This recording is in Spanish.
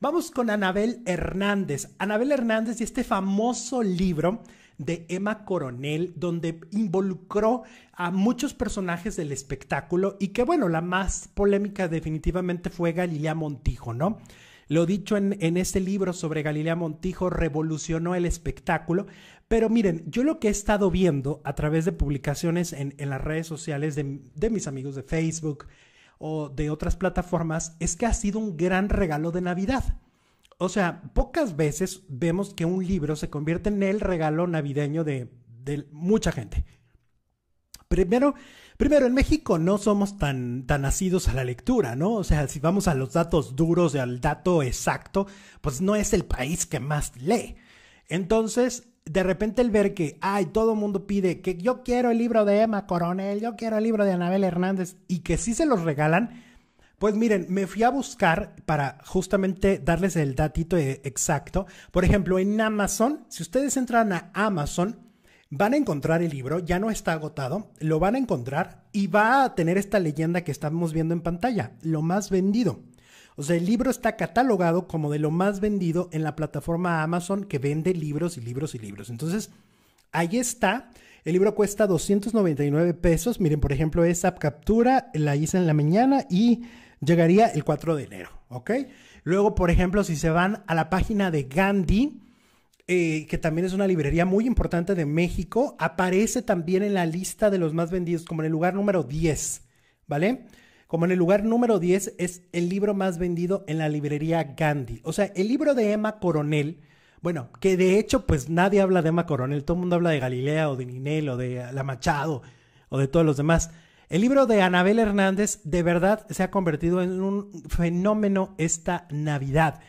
Vamos con Anabel Hernández. Anabel Hernández y este famoso libro de Emma Coronel, donde involucró a muchos personajes del espectáculo y que bueno, la más polémica definitivamente fue Galilea Montijo, ¿no? Lo dicho en, en este libro sobre Galilea Montijo revolucionó el espectáculo, pero miren, yo lo que he estado viendo a través de publicaciones en, las redes sociales de, de mis amigos de Facebook, o de otras plataformas es que ha sido un gran regalo de Navidad. O sea, pocas veces vemos que un libro se convierte en el regalo navideño de, mucha gente. Primero, primero, en México no somos tan, tan a la lectura, ¿no? O sea, si vamos a los datos duros y al dato exacto, pues no es el país que más lee. Entonces, de repente el ver que, ay, todo el mundo pide que yo quiero el libro de Emma Coronel, yo quiero el libro de Anabel Hernández y que sí se los regalan, pues miren, me fui a buscar para justamente darles el datito e-, exacto. Por ejemplo, en Amazon, si ustedes entran a Amazon, van a encontrar el libro, ya no está agotado, lo van a encontrar y va a tener esta leyenda que estamos viendo en pantalla, lo más vendido. O sea, el libro está catalogado como de lo más vendido en la plataforma Amazon que vende libros y libros y libros. Entonces, ahí está. El libro cuesta 299 pesos. Miren, por ejemplo, esa captura la hice en la mañana y llegaría el 4 de enero, ¿ok? Luego, por ejemplo, si se van a la página de Gandhi, eh, que también es una librería muy importante de México, aparece también en la lista de los más vendidos, como en el lugar número 10, ¿vale? como en el lugar número 10 es el libro más vendido en la librería Gandhi. O sea, el libro de Emma Coronel, bueno, que de hecho pues nadie habla de Emma Coronel, todo el mundo habla de Galilea o de Ninel o de La Machado o de todos los demás. El libro de Anabel Hernández de verdad se ha convertido en un fenómeno esta Navidad.